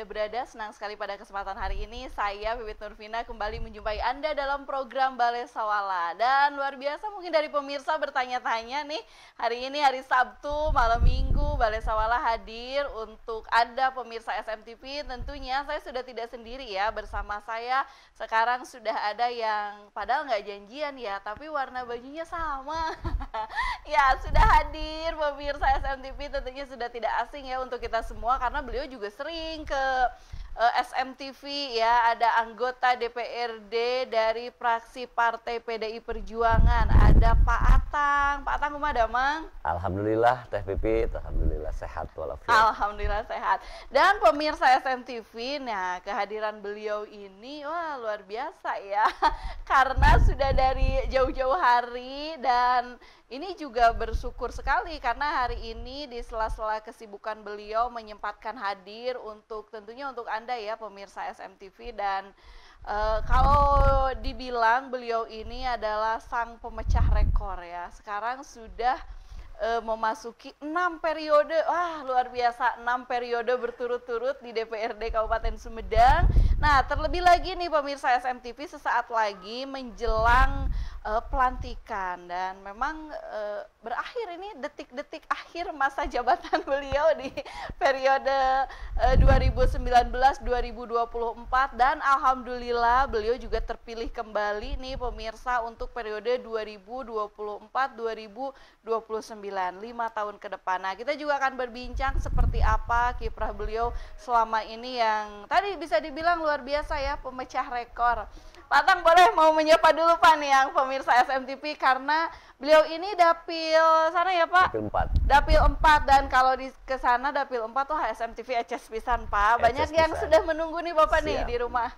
Anda berada, senang sekali pada kesempatan hari ini saya Bibit Nurvina kembali menjumpai Anda dalam program Balai Sawala. Dan luar biasa mungkin dari pemirsa bertanya-tanya nih, hari ini hari Sabtu, malam Minggu Balai Sawala hadir untuk Anda pemirsa SMTV. Tentunya saya sudah tidak sendiri ya, bersama saya sekarang sudah ada yang padahal nggak janjian ya tapi warna bajunya sama ya sudah hadir pemirsa SMTV tentunya sudah tidak asing ya untuk kita semua karena beliau juga sering ke Eh, SMTV ya ada anggota DPRD dari fraksi Partai PDI Perjuangan ada Pak Atang Pak Atang rumah Alhamdulillah Teh Pipi Alhamdulillah sehat walaupun Alhamdulillah sehat dan pemirsa SMTV nah kehadiran beliau ini wah luar biasa ya karena sudah dari jauh-jauh hari dan ini juga bersyukur sekali karena hari ini di sela-sela kesibukan beliau menyempatkan hadir untuk tentunya untuk Anda ya pemirsa SMTV dan e, kalau dibilang beliau ini adalah sang pemecah rekor ya. Sekarang sudah e, memasuki enam periode. Wah, luar biasa enam periode berturut-turut di DPRD Kabupaten Sumedang. Nah, terlebih lagi nih pemirsa SMTV sesaat lagi menjelang uh, pelantikan dan memang uh, berakhir ini detik-detik akhir masa jabatan beliau di periode eh, uh, 2019-2024 dan alhamdulillah beliau juga terpilih kembali nih pemirsa untuk periode 2024-2029 lima tahun ke depan. Nah kita juga akan berbincang seperti apa kiprah beliau selama ini yang tadi bisa dibilang luar biasa ya pemecah rekor Pak Tang boleh mau menyapa dulu Pak nih yang pemirsa SMTP karena beliau ini dapil sana ya Pak? Dapil 4. Dapil 4 dan kalau di ke sana dapil 4 tuh SMTV Aceh pisan Pak. Banyak yang sudah menunggu nih Bapak Siap. nih di rumah.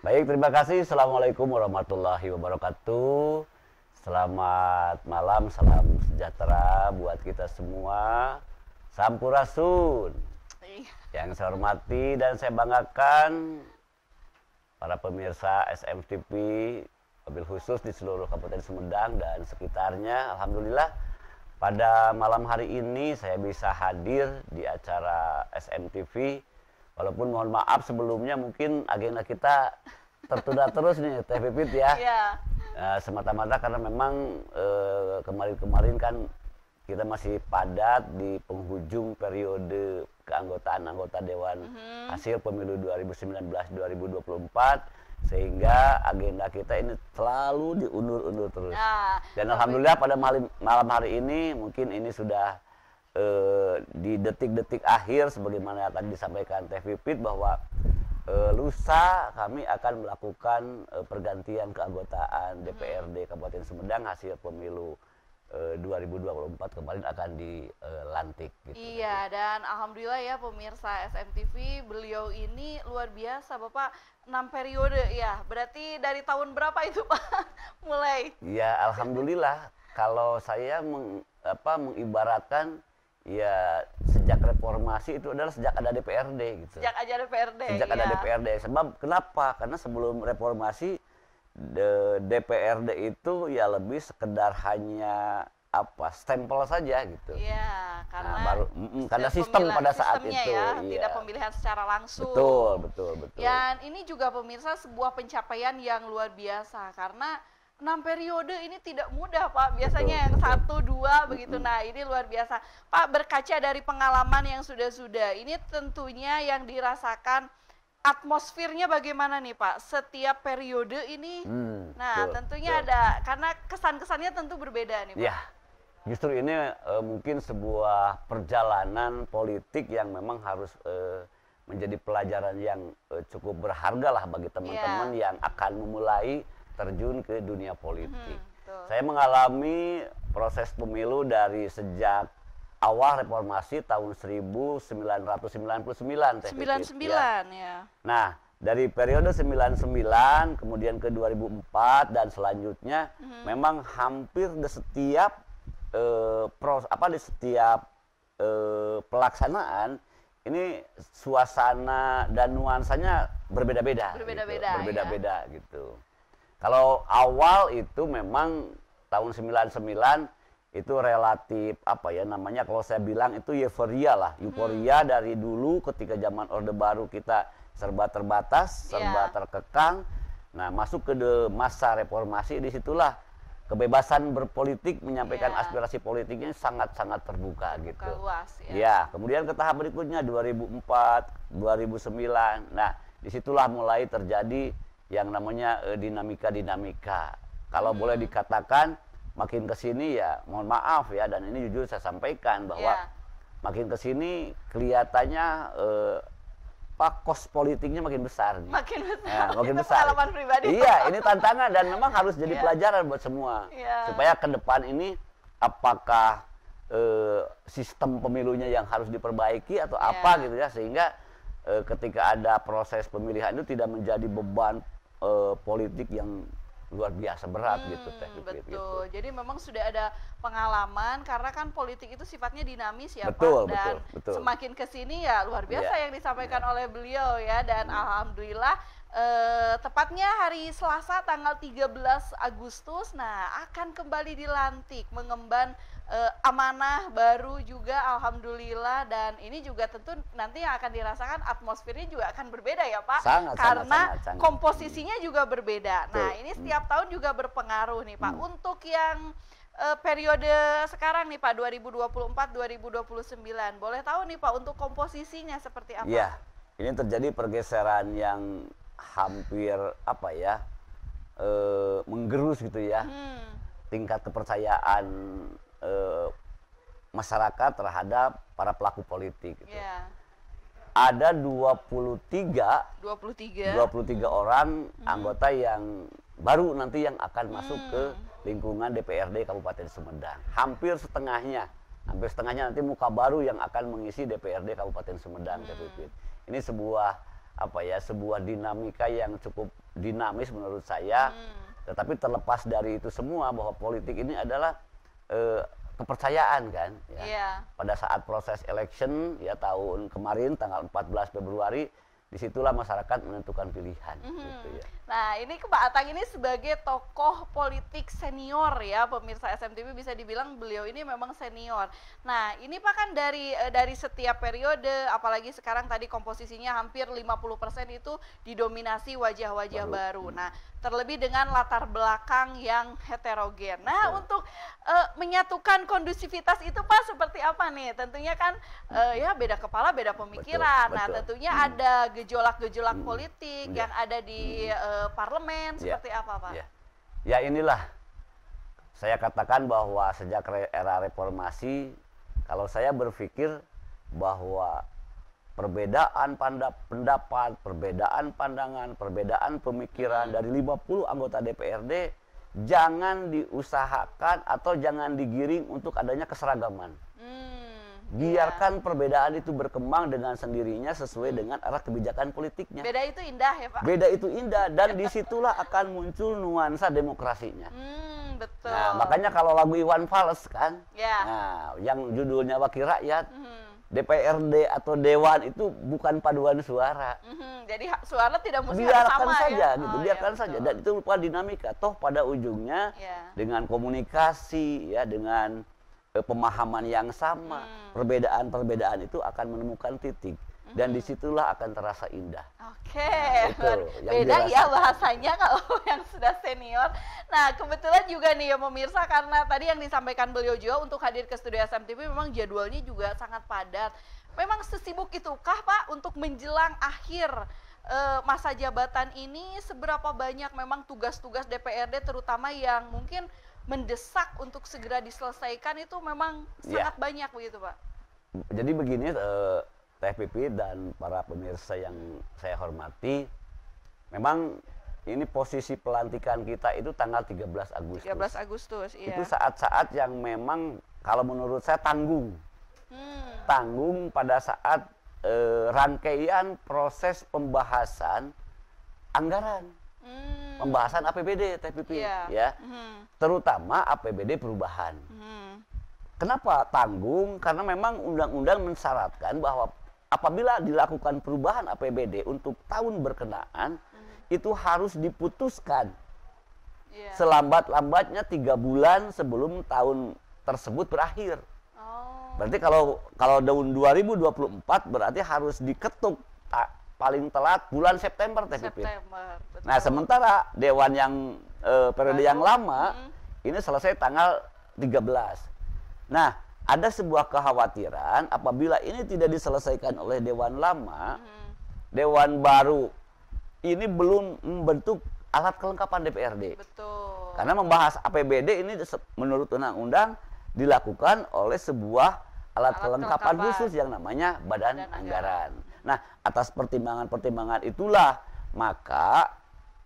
Baik, terima kasih. Assalamualaikum warahmatullahi wabarakatuh. Selamat malam, salam sejahtera buat kita semua. Sampurasun. Iya. Yang saya hormati dan saya banggakan para pemirsa SMTV mobil khusus di seluruh Kabupaten Sumedang dan sekitarnya. Alhamdulillah pada malam hari ini saya bisa hadir di acara SMTV. Walaupun mohon maaf sebelumnya mungkin agenda kita tertunda terus nih Teh Pipit ya. Yeah. Iya. Uh, semata-mata karena memang eh, kemarin-kemarin kan kita masih padat di penghujung periode keanggotaan anggota Dewan mm-hmm. hasil pemilu 2019-2024 sehingga agenda kita ini selalu diundur-undur terus. Nah, Dan alhamdulillah pada malam, malam hari ini mungkin ini sudah uh, di detik-detik akhir sebagaimana tadi disampaikan Teh Pipit bahwa uh, lusa kami akan melakukan uh, pergantian keanggotaan DPRD mm-hmm. Kabupaten Sumedang hasil pemilu 2024 eh, kemarin akan dilantik. Gitu. Iya, dan alhamdulillah ya pemirsa SMTV, beliau ini luar biasa Bapak, 6 periode ya. Berarti dari tahun berapa itu Pak mulai? Iya, alhamdulillah kalau saya meng, apa mengibaratkan ya sejak reformasi itu adalah sejak ada DPRD gitu. Sejak ada DPRD. Sejak ya. ada DPRD. Iya. Sebab kenapa? Karena sebelum reformasi de DPRD itu ya lebih sekedar hanya apa stempel saja gitu. Iya, karena nah, baru, mm, karena sistem pada saat itu ya, iya. tidak pemilihan secara langsung. Betul, betul, betul. Dan ini juga pemirsa sebuah pencapaian yang luar biasa karena enam periode ini tidak mudah Pak. Biasanya betul, yang satu dua begitu. Nah ini luar biasa. Pak berkaca dari pengalaman yang sudah-sudah ini tentunya yang dirasakan atmosfernya bagaimana nih Pak? Setiap periode ini, hmm, nah betul, tentunya betul. ada karena kesan-kesannya tentu berbeda nih Pak. Ya, justru ini e, mungkin sebuah perjalanan politik yang memang harus e, menjadi pelajaran yang e, cukup berharga lah bagi teman-teman ya. yang akan memulai terjun ke dunia politik. Hmm, Saya mengalami proses pemilu dari sejak awal reformasi tahun 1999 teh 99 ya. ya. Nah, dari periode 99 kemudian ke 2004 dan selanjutnya -hmm. memang hampir di setiap eh, pros apa di setiap eh, pelaksanaan ini suasana dan nuansanya berbeda-beda. Gitu, berbeda-beda. Gitu. Berbeda-beda ya. gitu. Kalau awal itu memang tahun 99 itu relatif apa ya namanya kalau saya bilang itu euforia lah euforia hmm. dari dulu ketika zaman orde baru kita serba terbatas iya. serba yeah. terkekang nah masuk ke de masa reformasi disitulah kebebasan berpolitik menyampaikan yeah. aspirasi politiknya sangat sangat terbuka, terbuka gitu luas, ya. ya kemudian ke tahap berikutnya 2004 2009 nah disitulah mulai terjadi yang namanya eh, dinamika dinamika kalau hmm. boleh dikatakan makin ke sini ya mohon maaf ya dan ini jujur saya sampaikan bahwa yeah. makin ke sini kelihatannya eh, Pak kos politiknya makin besar nih. Makin besar. Ya, makin itu besar. Pengalaman pribadi. Iya, ini tantangan dan memang harus jadi yeah. pelajaran buat semua. Yeah. Supaya ke depan ini apakah eh, sistem pemilunya yang harus diperbaiki atau yeah. apa gitu ya sehingga eh, ketika ada proses pemilihan itu tidak menjadi beban eh, politik yang luar biasa berat hmm, gitu teh gitu. betul gitu. jadi memang sudah ada pengalaman karena kan politik itu sifatnya dinamis ya betul, Pak dan betul, betul. semakin kesini ya luar biasa ya. yang disampaikan ya. oleh beliau ya dan ya. alhamdulillah eh, tepatnya hari Selasa tanggal 13 Agustus nah akan kembali dilantik mengemban uh, amanah baru juga alhamdulillah dan ini juga tentu nanti yang akan dirasakan atmosfernya juga akan berbeda ya Pak sangat, karena sangat, sangat, komposisinya juga berbeda. Tuh. Nah, ini hmm. setiap hmm. tahun juga berpengaruh nih Pak. Hmm. Untuk yang uh, periode sekarang nih Pak 2024 2029 boleh tahu nih Pak untuk komposisinya seperti apa? Iya. Ini terjadi pergeseran yang hampir apa ya? uh, menggerus gitu ya. Hmm. Tingkat kepercayaan e, masyarakat terhadap para pelaku politik gitu. Yeah. Ada 23 23 23 orang hmm. anggota yang baru nanti yang akan masuk mm. ke lingkungan DPRD Kabupaten Sumedang. Hampir setengahnya, hampir setengahnya nanti muka baru yang akan mengisi DPRD Kabupaten Sumedang mm. Pipit. Ini sebuah apa ya, sebuah dinamika yang cukup dinamis menurut saya. Mm. Tetapi terlepas dari itu semua bahwa politik ini adalah uh, kepercayaan kan ya. Yeah. Pada saat proses election ya tahun kemarin tanggal 14 Februari disitulah masyarakat menentukan pilihan mm -hmm. gitu ya. Nah, ini ke Pak Atang ini sebagai tokoh politik senior ya, pemirsa SMTV bisa dibilang beliau ini memang senior. Nah, ini Pak kan dari eh, dari setiap periode, apalagi sekarang tadi komposisinya hampir 50% itu didominasi wajah-wajah baru. baru. Nah, terlebih dengan latar belakang yang heterogen. Nah, Betul. untuk uh, menyatukan kondusivitas itu Pak seperti apa nih? Tentunya kan uh, ya beda kepala, beda pemikiran. Betul, nah, betul. Nah, tentunya hmm. ada gejolak-gejolak hmm. politik hmm. yang ada di hmm parlemen ya. seperti ya. apa Pak? Ya. ya inilah saya katakan bahwa sejak era reformasi kalau saya berpikir bahwa perbedaan pendapat, perbedaan pandangan, perbedaan pemikiran dari 50 anggota DPRD jangan diusahakan atau jangan digiring untuk adanya keseragaman. Hmm biarkan ya. perbedaan itu berkembang dengan sendirinya sesuai dengan arah kebijakan politiknya. Beda itu indah ya Pak. Beda itu indah dan disitulah akan muncul nuansa demokrasinya. Hmm, betul. Nah, makanya kalau lagu Iwan Fals kan, ya. nah, yang judulnya Wakil Rakyat, -hmm. DPRD atau Dewan itu bukan paduan suara. Mm -hmm, jadi suara tidak mesti biarkan sama, saja ya? gitu, oh, biarkan ya, saja. Gitu. Oh, iya, dan itu merupakan dinamika. Toh pada ujungnya yeah. dengan komunikasi ya dengan Eh, pemahaman yang sama, hmm. perbedaan-perbedaan itu akan menemukan titik dan hmm. disitulah akan terasa indah. Oke, okay. nah, beda ya dirasa. ya bahasanya kalau yang sudah senior. Nah, kebetulan juga nih ya pemirsa karena tadi yang disampaikan beliau juga untuk hadir ke studio SMTV memang jadwalnya juga sangat padat. Memang sesibuk itukah Pak untuk menjelang akhir eh, masa jabatan ini seberapa banyak memang tugas-tugas DPRD terutama yang mungkin mendesak untuk segera diselesaikan itu memang ya. sangat yeah. banyak begitu Pak. Jadi begini eh, Teh PP dan para pemirsa yang saya hormati, memang ini posisi pelantikan kita itu tanggal 13 Agustus. 13 Agustus, iya. Itu saat-saat yang memang kalau menurut saya tanggung. Hmm. Tanggung pada saat e, rangkaian proses pembahasan anggaran. Hmm pembahasan APBD TPP yeah. Iya. ya. hmm. Terutama APBD perubahan. hmm. Kenapa tanggung? Karena memang undang-undang mensyaratkan bahwa apabila dilakukan perubahan APBD untuk tahun berkenaan hmm. itu harus diputuskan yeah. selambat-lambatnya tiga bulan sebelum tahun tersebut berakhir. Oh. Berarti kalau kalau tahun 2024 berarti harus diketuk paling telat bulan September teh Nah, sementara dewan yang e, periode yang lama hmm. ini selesai tanggal 13. Nah, ada sebuah kekhawatiran apabila ini tidak diselesaikan oleh dewan lama, hmm. dewan baru ini belum membentuk alat kelengkapan DPRD. Betul. Karena membahas APBD ini menurut undang-undang dilakukan oleh sebuah alat, alat kelengkapan, kelengkapan khusus yang namanya Badan, Badan Anggaran. Anggaran. Nah, atas pertimbangan-pertimbangan itulah maka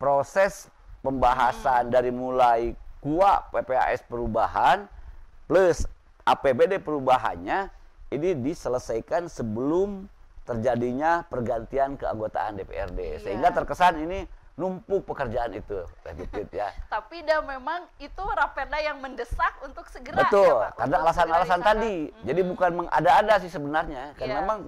proses pembahasan hmm. dari mulai gua PPAS perubahan plus APBD perubahannya ini diselesaikan sebelum terjadinya pergantian keanggotaan DPRD iya. sehingga terkesan ini numpuk pekerjaan itu Pipit ya. Tapi dah memang itu Raperda yang mendesak untuk segera ya, Betul, ya, karena alasan-alasan tadi. Hmm. Jadi bukan mengada-ada sih sebenarnya, karena yeah. memang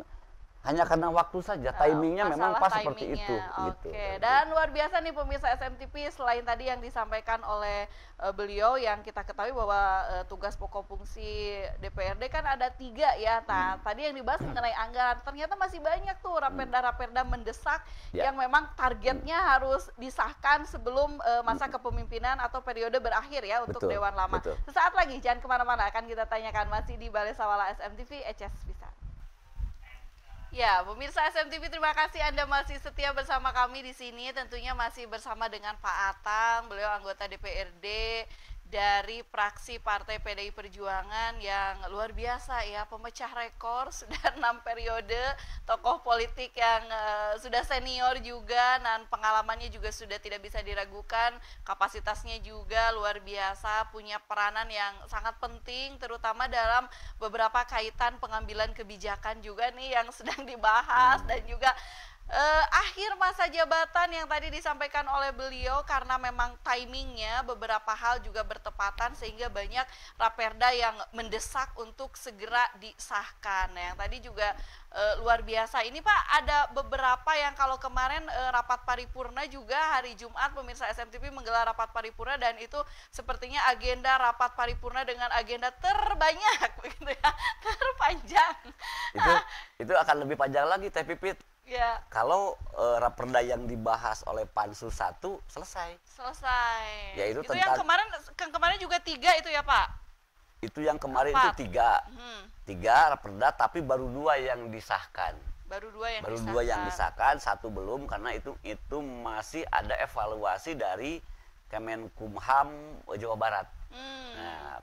hanya karena waktu saja eh, timingnya Masalah memang pas timingnya. seperti itu oke gitu. dan luar biasa nih pemirsa SMTP selain tadi yang disampaikan oleh uh, beliau yang kita ketahui bahwa uh, tugas pokok fungsi DPRD kan ada tiga ya nah hmm. tadi yang dibahas hmm. mengenai anggaran ternyata masih banyak tuh raperda-raperda mendesak ya. yang memang targetnya hmm. harus disahkan sebelum uh, masa hmm. kepemimpinan atau periode berakhir ya untuk betul, Dewan Lama betul. sesaat lagi jangan kemana-mana akan kita tanyakan masih di Balai Sawala SMTV HS bisa Ya, pemirsa SMTV terima kasih Anda masih setia bersama kami di sini. Tentunya masih bersama dengan Pak Atang, beliau anggota DPRD dari praksi Partai PDI Perjuangan yang luar biasa ya, pemecah rekor sudah enam periode, tokoh politik yang uh, sudah senior juga dan pengalamannya juga sudah tidak bisa diragukan, kapasitasnya juga luar biasa, punya peranan yang sangat penting terutama dalam beberapa kaitan pengambilan kebijakan juga nih yang sedang dibahas dan juga uh, akhir masa jabatan yang tadi disampaikan oleh beliau karena memang timingnya beberapa hal juga bertepatan sehingga banyak raperda yang mendesak untuk segera disahkan. Nah, yang tadi juga uh, luar biasa. Ini Pak ada beberapa yang kalau kemarin uh, rapat paripurna juga hari Jumat pemirsa SMTV menggelar rapat paripurna dan itu sepertinya agenda rapat paripurna dengan agenda terbanyak begitu ya, terpanjang. Itu itu akan lebih panjang lagi Teh Pipit Ya. Kalau uh, eh, raperda yang dibahas oleh pansus satu selesai. Selesai. Ya itu, itu tentang. yang kemarin ke kemarin juga tiga itu ya pak. Itu yang kemarin Empat. itu tiga, hmm. tiga raperda tapi baru dua yang disahkan. Baru dua yang. Baru disahkan. dua yang disahkan, satu belum karena itu itu masih ada evaluasi dari Kemenkumham eh, Jawa Barat. Hmm. Nah,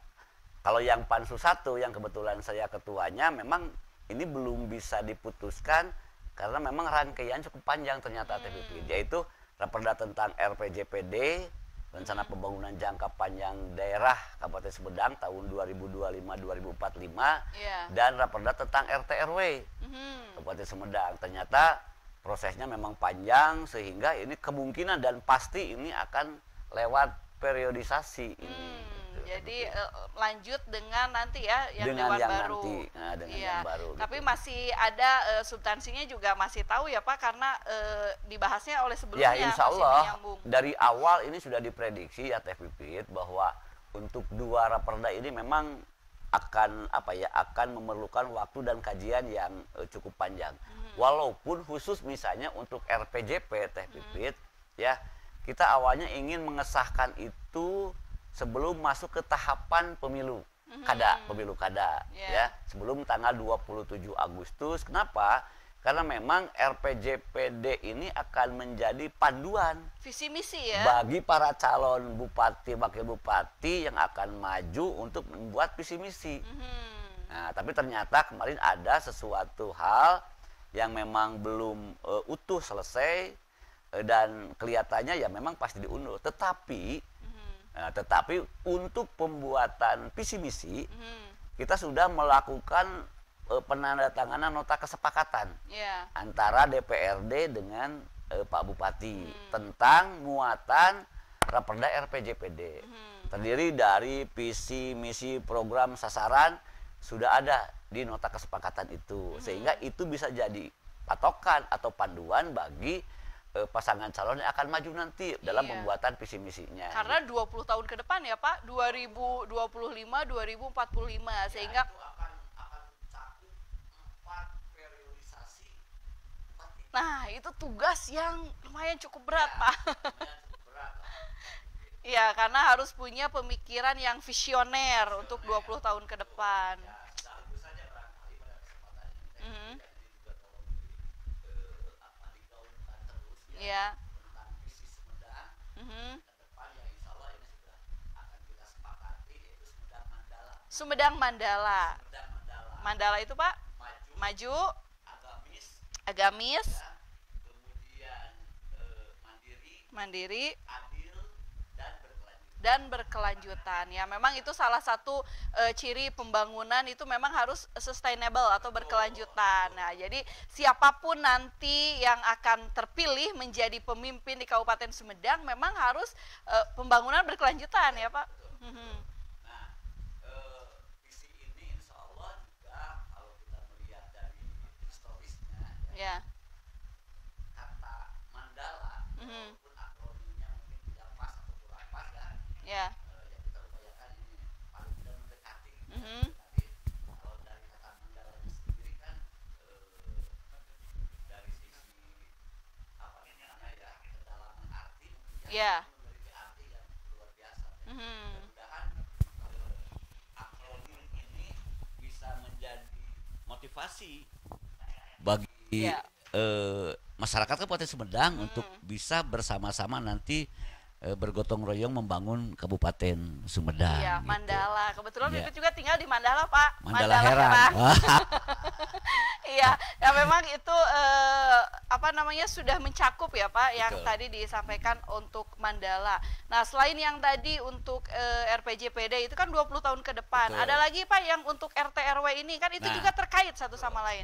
kalau yang pansus satu yang kebetulan saya ketuanya memang ini belum bisa diputuskan karena memang rangkaian cukup panjang ternyata TPP yaitu raperda tentang RPJPD rencana pembangunan jangka panjang daerah Kabupaten Sumedang tahun 2025-2045 yeah. Iya. dan raperda tentang RTRW mm -hmm. Kabupaten Sumedang ternyata prosesnya memang panjang sehingga ini kemungkinan dan pasti ini akan lewat periodisasi ini. Hmm. Jadi eh, lanjut dengan nanti ya yang dengan dewan yang baru. Nanti, nah, dengan ya. yang baru. Tapi gitu. masih ada uh, substansinya juga masih tahu ya Pak karena uh, dibahasnya oleh ya, sebelumnya. Ya Insya Allah dari awal ini sudah diprediksi ya Teh Pipit bahwa untuk dua raperda ini memang akan apa ya akan memerlukan waktu dan kajian yang uh, cukup panjang. Hmm. Walaupun khusus misalnya untuk RPJP Teh hmm. Pipit hmm. ya kita awalnya ingin mengesahkan itu sebelum masuk ke tahapan pemilu mhm. kada, pemilu kada yeah. ya, sebelum tanggal 27 Agustus. Kenapa? Karena memang RPJPD ini akan menjadi panduan visi misi ya bagi para calon bupati wakil bupati yang akan maju untuk membuat visi misi. Mm -hmm. Nah, tapi ternyata kemarin ada sesuatu hal yang memang belum uh, utuh selesai eh, dan kelihatannya ya memang pasti diundur. Tetapi Nah, tetapi untuk pembuatan visi misi hmm. kita sudah melakukan uh, penandatanganan nota kesepakatan yeah. antara DPRD dengan uh, Pak Bupati hmm. tentang muatan Raperda RPJPD hmm. terdiri dari visi misi program sasaran sudah ada di nota kesepakatan itu hmm. sehingga itu bisa jadi patokan atau panduan bagi Eh, pasangan calon yang akan maju nanti dalam iya. pembuatan visi misinya. Karena 20 gitu. tahun ke depan ya Pak, 2025, 2045 iya, sehingga puluh akan, akan Nah, itu tugas yang lumayan cukup berat, ya, Pak. Iya, karena harus punya pemikiran yang visioner untuk 20 tahun ke depan. Ya. Iya. Mm -hmm. Sumedang Mandala. Mandala. itu Pak? Maju. Maju. Agamis. Agamis. Ya. Kemudian eh, Mandiri. Mandiri. Agamis dan berkelanjutan ya memang itu salah satu e, ciri pembangunan itu memang harus sustainable atau berkelanjutan nah jadi siapapun nanti yang akan terpilih menjadi pemimpin di Kabupaten Sumedang memang harus e, pembangunan berkelanjutan ya Pak. -hmm. yeah. Iya. uh, masyarakat Kabupaten Sumedang hmm. untuk bisa bersama-sama nanti uh, bergotong royong membangun Kabupaten Sumedang. Iya, gitu. Mandala. Kebetulan ya. itu juga tinggal di Mandala, Pak. Mandala, Mandala Heran. iya, ya memang itu eh, apa namanya sudah mencakup ya, Pak, yang Betul. tadi disampaikan untuk Mandala. Nah, selain yang tadi untuk eh, RPJPD itu kan 20 tahun ke depan. Betul. Ada lagi Pak yang untuk RT RW ini kan itu nah, juga terkait satu sama lain.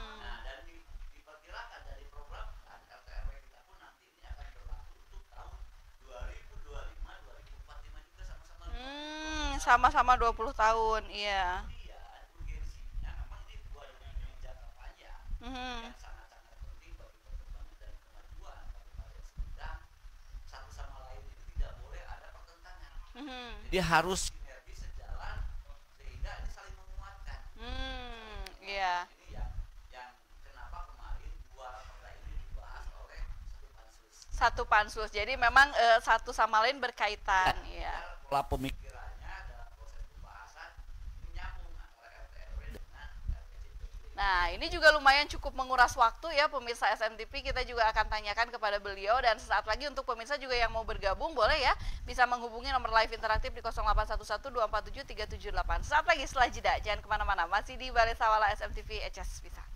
sama-sama 20 tahun iya, iya dia hmm. harus hmm, iya. Satu pansus, jadi memang uh, satu sama lain berkaitan, ya. Pola Nah, ini juga lumayan cukup menguras waktu ya pemirsa SMTP. Kita juga akan tanyakan kepada beliau dan sesaat lagi untuk pemirsa juga yang mau bergabung boleh ya bisa menghubungi nomor live interaktif di 0811 247 Saat lagi setelah jeda, jangan kemana-mana. Masih di Balai Sawala SMTV HS Pisang.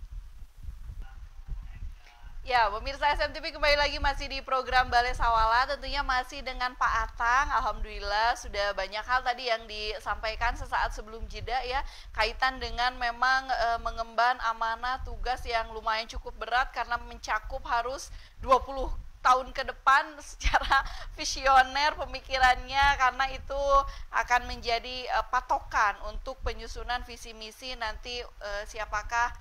Ya, pemirsa SMTV kembali lagi masih di program Balai Sawala, tentunya masih dengan Pak Atang. Alhamdulillah sudah banyak hal tadi yang disampaikan sesaat sebelum jeda ya, kaitan dengan memang e, mengemban amanah tugas yang lumayan cukup berat karena mencakup harus 20 tahun ke depan secara visioner pemikirannya karena itu akan menjadi e, patokan untuk penyusunan visi misi nanti e, siapakah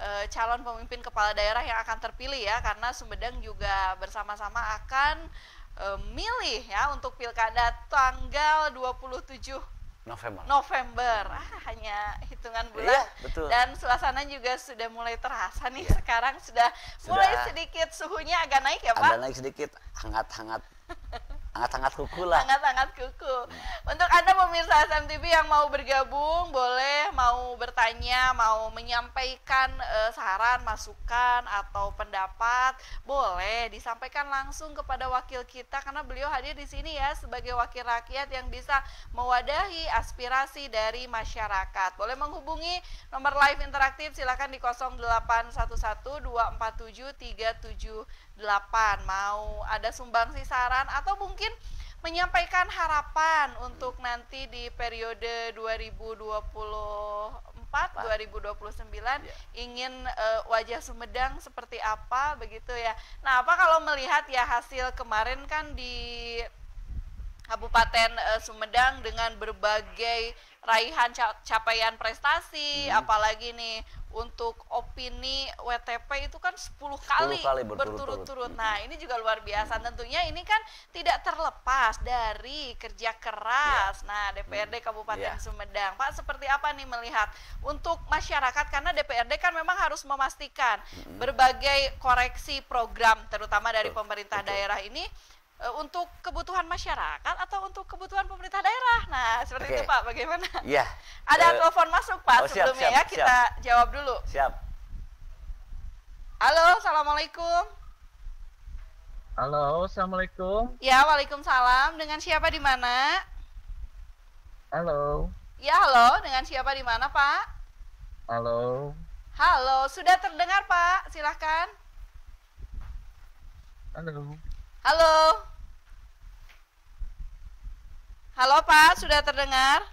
Eh, calon pemimpin kepala daerah yang akan terpilih ya karena Sumedang juga bersama-sama akan eh, milih ya untuk pilkada tanggal 27 November. November. Ah, hanya hitungan iya, bulan. Iya, betul. Dan suasana juga sudah mulai terasa nih iya. sekarang sudah, sudah mulai sedikit suhunya agak naik ya, Pak. Agak naik sedikit, hangat-hangat sangat-sangat kuku lah. Sangat-sangat kuku. Untuk Anda pemirsa SMTV yang mau bergabung, boleh mau bertanya, mau menyampaikan eh, saran, masukan, atau pendapat, boleh disampaikan langsung kepada wakil kita karena beliau hadir di sini ya sebagai wakil rakyat yang bisa mewadahi aspirasi dari masyarakat. Boleh menghubungi nomor live interaktif silakan di 0811 247 378. Mau ada sumbang sumbangsi saran atau mungkin mungkin menyampaikan harapan untuk nanti di periode 2024 Pak. 2029 ya. ingin uh, wajah Sumedang seperti apa begitu ya. Nah, apa kalau melihat ya hasil kemarin kan di Kabupaten uh, Sumedang dengan berbagai raihan capaian prestasi hmm. apalagi nih untuk opini WTP itu kan 10 kali, kali berturut-turut. Nah, hmm. ini juga luar biasa. Hmm. Tentunya ini kan tidak terlepas dari kerja keras. Ya. Nah, DPRD hmm. Kabupaten ya. Sumedang. Pak, seperti apa nih melihat untuk masyarakat karena DPRD kan memang harus memastikan hmm. berbagai koreksi program terutama dari betul, pemerintah betul. daerah ini E, untuk kebutuhan masyarakat atau untuk kebutuhan pemerintah daerah? Nah, seperti okay. itu Pak, bagaimana? Iya. Ada uh, telepon masuk Pak oh, siap, sebelumnya siap, ya, kita siap. jawab dulu. Siap. Halo, Assalamualaikum. Halo, Assalamualaikum. Ya, Waalaikumsalam. Dengan siapa di mana? Halo. Ya, halo. Dengan siapa di mana, Pak? Halo. Halo, sudah terdengar, Pak. Silahkan. Halo. Halo. Halo Pak, sudah terdengar?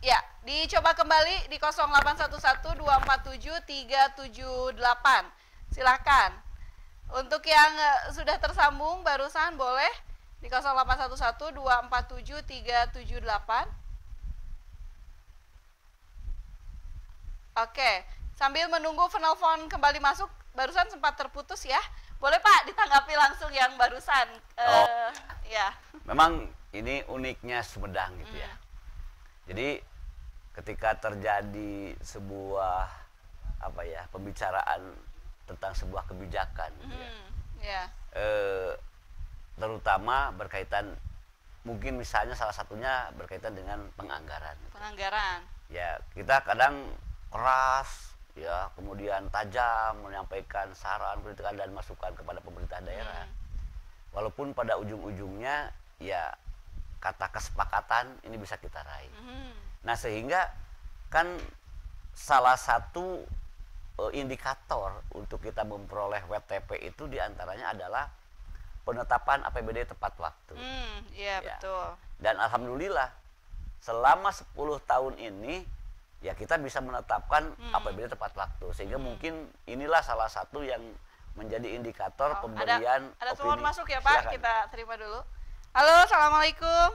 Ya, dicoba kembali di 0811247378. Silakan. Untuk yang eh, sudah tersambung barusan boleh di 0811247378. Oke, Sambil menunggu penelpon kembali masuk, barusan sempat terputus ya. Boleh Pak ditanggapi langsung yang barusan. Eh, oh. Uh, ya. Memang ini uniknya Sumedang gitu ya. hmm. ya. Jadi ketika terjadi sebuah apa ya pembicaraan tentang sebuah kebijakan, hmm. gitu ya. Hmm, yeah. Ya. Uh, terutama berkaitan mungkin misalnya salah satunya berkaitan dengan penganggaran. Gitu. Penganggaran. Ya kita kadang keras ya kemudian tajam menyampaikan saran kritikan dan masukan kepada pemerintah daerah hmm. walaupun pada ujung-ujungnya ya kata kesepakatan ini bisa kita raih hmm. nah sehingga kan salah satu e, indikator untuk kita memperoleh WTP itu diantaranya adalah penetapan APBD tepat waktu. Hmm, ya, ya betul. Dan alhamdulillah selama 10 tahun ini ya kita bisa menetapkan hmm. apabila tepat waktu sehingga hmm. mungkin inilah salah satu yang menjadi indikator oh, pemberian ada, ada opini. masuk ya Pak Silahkan. kita terima dulu halo assalamualaikum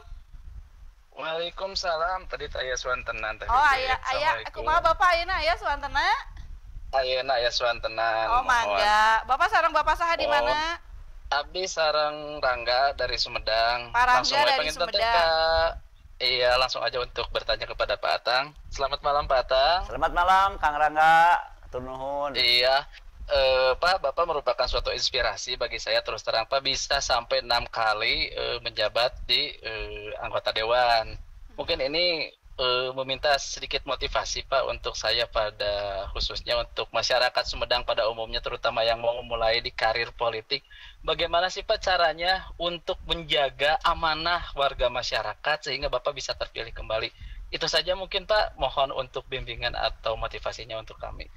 Waalaikumsalam tadi saya suantenan tadi oh ayah ayah aku mau bapak ayah ya suantena ayah ya suantenan oh mangga bapak sarang bapak saha di mana Abdi sarang Rangga dari Sumedang. Pak Rangga Langsung dari Sumedang. Iya, langsung aja untuk bertanya kepada Pak Atang. Selamat malam Pak Atang. Selamat malam Kang Rangga. Turnuhun. Iya. E, Pak, Bapak merupakan suatu inspirasi bagi saya terus terang Pak bisa sampai enam kali e, menjabat di e, anggota dewan. Mungkin ini eh, meminta sedikit motivasi Pak untuk saya pada khususnya untuk masyarakat Sumedang pada umumnya terutama yang mau mulai di karir politik bagaimana sih Pak caranya untuk menjaga amanah warga masyarakat sehingga Bapak bisa terpilih kembali? Itu saja mungkin Pak, mohon untuk bimbingan atau motivasinya untuk kami.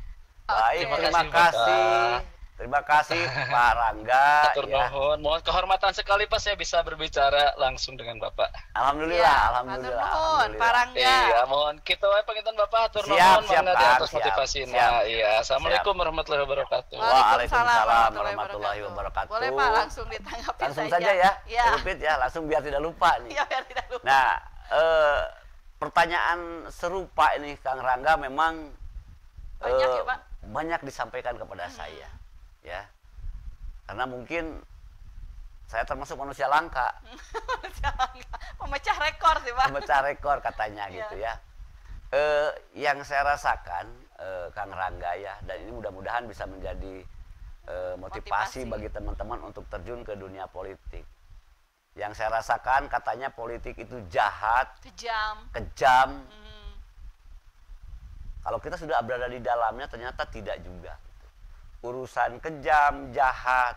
Baik, terima, terima kasih. Bapak. Terima kasih Pak Rangga. Atur ya. Mohon kehormatan sekali Pak saya bisa berbicara langsung dengan Bapak. Alhamdulillah, ya, alhamdulillah. Mohon Pak Rangga. Iya, mohon kita wae penginten Bapak atur nuhun mangga di atas motivasinya. iya, Assalamualaikum warahmatullahi wabarakatuh. Waalaikumsalam warahmatullahi wabarakatuh. Boleh Pak langsung ditanggapi Langsung saja ya. Iya. ya. Rupit ya, langsung biar tidak lupa nih. Iya, biar tidak lupa. Nah, eh, pertanyaan serupa ini Kang Rangga memang banyak eh, ya, Pak. Banyak disampaikan kepada hmm. saya ya karena mungkin saya termasuk manusia langka manusia langka pemecah rekor sih pak pemecah rekor katanya yeah. gitu ya e, yang saya rasakan e, Kang Rangga ya dan ini mudah-mudahan bisa menjadi e, motivasi, motivasi bagi teman-teman untuk terjun ke dunia politik yang saya rasakan katanya politik itu jahat kejam kejam mm. kalau kita sudah berada di dalamnya ternyata tidak juga urusan kejam, jahat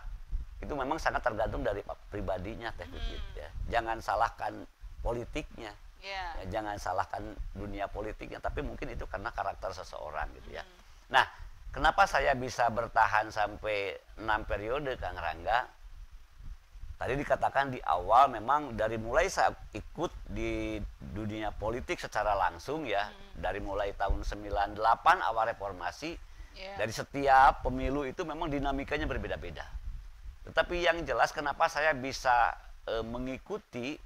itu memang sangat tergantung dari pribadinya teh hmm. ya. Jangan salahkan politiknya. Yeah. Ya, jangan salahkan dunia politiknya, tapi mungkin itu karena karakter seseorang gitu ya. Hmm. Nah, kenapa saya bisa bertahan sampai enam periode Kang Rangga? Tadi dikatakan di awal memang dari mulai saya ikut di dunia politik secara langsung ya, hmm. dari mulai tahun 98 awal reformasi Iya. Dari setiap pemilu itu memang dinamikanya berbeda-beda. Tetapi yang jelas kenapa saya bisa e, mengikuti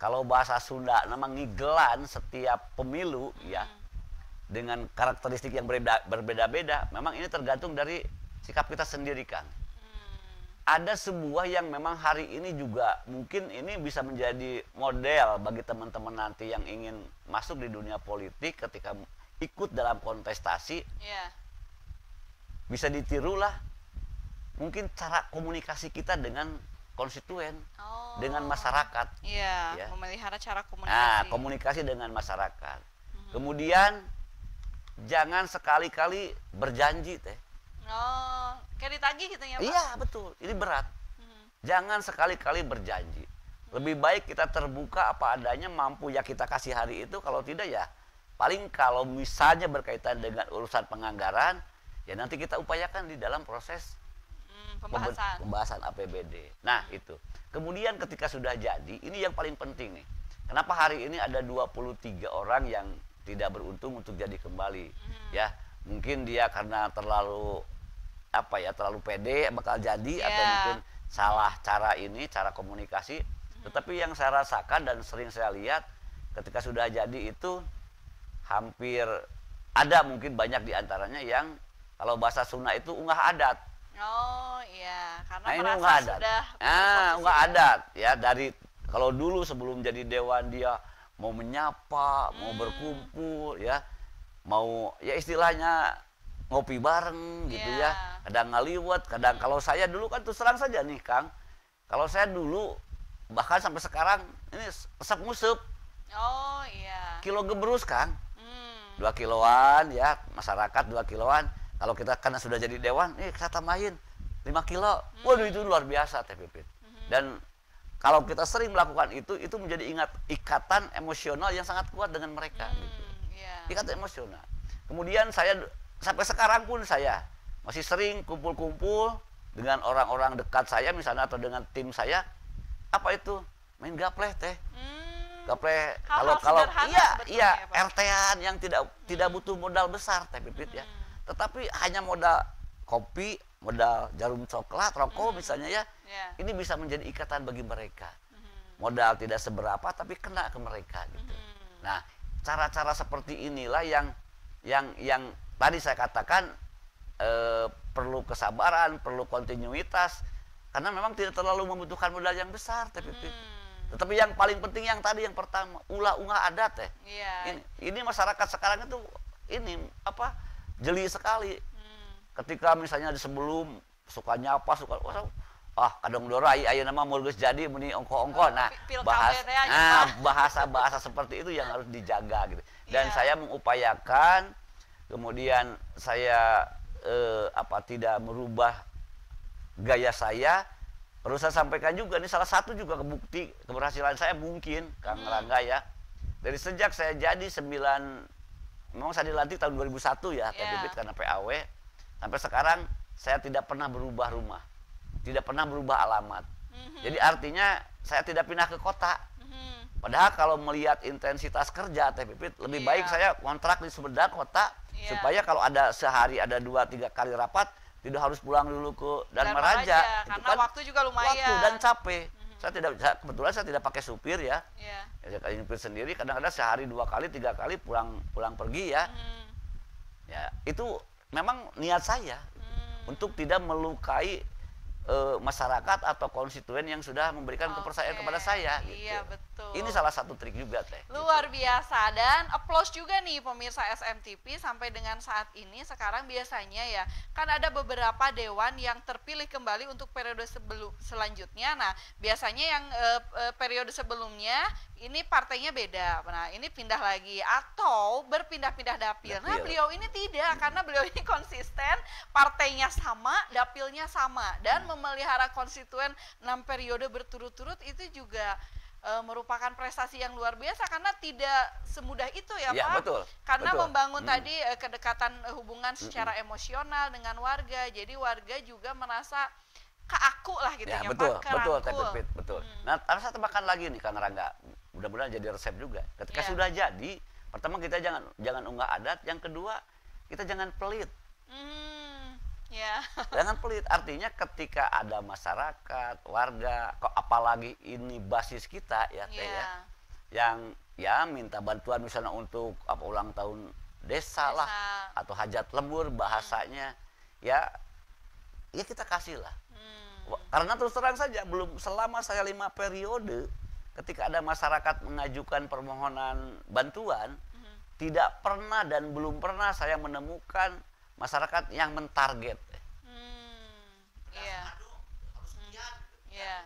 kalau bahasa Sunda nama ngigelan setiap pemilu ya, hmm. ya dengan karakteristik yang berbeda-beda. Memang ini tergantung dari sikap kita sendiri kan. Ada sebuah yang memang hari ini juga mungkin ini bisa menjadi model bagi teman-teman nanti yang ingin masuk di dunia politik ketika ikut dalam kontestasi. Yeah bisa ditirulah mungkin cara komunikasi kita dengan konstituen oh. dengan masyarakat iya ya. memelihara cara nah, komunikasi nah, komunikasi dengan masyarakat hmm. kemudian jangan sekali-kali berjanji teh oh kayak ditagih gitu ya Pak? iya betul ini berat hmm. jangan sekali-kali berjanji mm-hmm. lebih baik kita terbuka apa adanya mampu ya kita kasih hari itu kalau tidak ya paling kalau misalnya berkaitan dengan urusan penganggaran ya nanti kita upayakan di dalam proses hmm, pembahasan. pembahasan APBD. Nah itu. Kemudian ketika sudah jadi, ini yang paling penting nih. Kenapa hari ini ada 23 orang yang tidak beruntung untuk jadi kembali? Hmm. Ya, mungkin dia karena terlalu apa ya, terlalu pede bakal jadi yeah. atau mungkin salah cara ini, cara komunikasi. Hmm. Tetapi yang saya rasakan dan sering saya lihat ketika sudah jadi itu hampir ada mungkin banyak diantaranya yang kalau bahasa Sunda itu unggah adat. Oh iya, karena nah, ini unggah adat. sudah. Ah, unggah adat ya dari kalau dulu sebelum jadi dewan dia mau menyapa, hmm. mau berkumpul ya, mau ya istilahnya ngopi bareng gitu yeah. ya. Iya. Kadang ngaliwat, kadang kalau saya dulu kan tuh serang saja nih Kang. Kalau saya dulu bahkan sampai sekarang ini sep ngusep. Oh iya. Kilo gebrus Kang. Hmm. Dua kiloan ya, masyarakat dua kiloan kalau kita karena sudah jadi dewan nih eh, kita tambahin 5 kilo hmm. waduh itu luar biasa teh Pipit hmm. dan kalau kita sering melakukan itu itu menjadi ingat ikatan emosional yang sangat kuat dengan mereka hmm, gitu. yeah. ikatan emosional kemudian saya sampai sekarang pun saya masih sering kumpul-kumpul dengan orang-orang dekat saya misalnya atau dengan tim saya apa itu main gapleh teh hmm. kalau kalau iya iya ya, RT-an yang tidak hmm. tidak butuh modal besar teh Pipit ya. hmm. ya tetapi hanya modal kopi, modal jarum coklat, rokok mm-hmm. misalnya ya, yeah. ini bisa menjadi ikatan bagi mereka. Mm-hmm. Modal tidak seberapa tapi kena ke mereka gitu. Mm-hmm. Nah, cara-cara seperti inilah yang yang yang tadi saya katakan e, perlu kesabaran, perlu kontinuitas karena memang tidak terlalu membutuhkan modal yang besar tapi mm-hmm. Tetapi yang paling penting yang tadi yang pertama, ulah-ulah adat ya. Yeah. Ini, ini masyarakat sekarang itu ini apa? jeli sekali hmm. ketika misalnya sebelum sukanya nyapa suka oh, oh kadang dorai ayo nama murgus jadi muni ongko-ongko oh, nah bahas, ya, ya. nah bahasa bahasa seperti itu yang harus dijaga gitu dan yeah. saya mengupayakan kemudian saya eh, apa tidak merubah gaya saya perlu saya sampaikan juga ini salah satu juga kebukti keberhasilan saya mungkin Kang hmm. Rangga ya dari sejak saya jadi sembilan memang saya dilantik tahun 2001 ya terbit iya. Bibit karena PAW sampai sekarang saya tidak pernah berubah rumah tidak pernah berubah alamat mm-hmm. jadi artinya saya tidak pindah ke kota mhm. padahal kalau melihat intensitas kerja Teh lebih yeah. baik saya kontrak di Sumedang kota yeah. supaya kalau ada sehari ada dua tiga kali rapat tidak harus pulang dulu ke dan, dan meraja, meraja. karena kan waktu juga lumayan waktu dan capek mm-hmm saya tidak saya, kebetulan saya tidak pakai supir ya yeah. ya saya supir sendiri kadang-kadang sehari dua kali tiga kali pulang pulang pergi ya mm. ya itu memang niat saya mm. untuk tidak melukai e, masyarakat atau konstituen yang sudah memberikan okay. kepercayaan kepada saya iya, gitu. Iya, betul. Ini salah satu trik juga teh. Gitu. Luar gitu. biasa dan applause juga nih pemirsa SMTP sampai dengan saat ini sekarang biasanya ya kan ada beberapa dewan yang terpilih kembali untuk periode sebelum selanjutnya. Nah, biasanya yang e, periode sebelumnya ini partainya beda. Nah, ini pindah lagi atau berpindah-pindah dapil. Nah, dapil. Nah, beliau ini tidak karena beliau ini konsisten, partainya sama, dapilnya sama dan hmm. memelihara memelihara konstituen enam periode berturut-turut itu juga e, merupakan prestasi yang luar biasa karena tidak semudah itu ya, ya Pak. Betul, karena betul. membangun hmm. tadi e, kedekatan eh, hubungan hmm, secara hmm. emosional dengan warga. Jadi warga juga merasa ke aku lah gitu ya, ya betul, Pak. Betul, betul, betul, betul. Hmm. Nah, harus saya tebakan lagi nih Kang Rangga. Mudah-mudahan jadi resep juga. Ketika ya. sudah jadi, pertama kita jangan jangan unggah adat, yang kedua kita jangan pelit. Hmm. Yeah. Ya. Jangan pelit. Artinya ketika ada masyarakat, warga, kok apalagi ini basis kita ya teh ya, ya, yang ya minta bantuan misalnya untuk apa ulang tahun desa, desa. lah atau hajat lembur bahasanya hmm. ya ya kita kasih lah. Hmm. Karena terus terang saja belum selama saya lima periode ketika ada masyarakat mengajukan permohonan bantuan hmm. tidak pernah dan belum pernah saya menemukan masyarakat yang mentarget. Hmm, iya. Yeah. Hmm, iya. Yeah.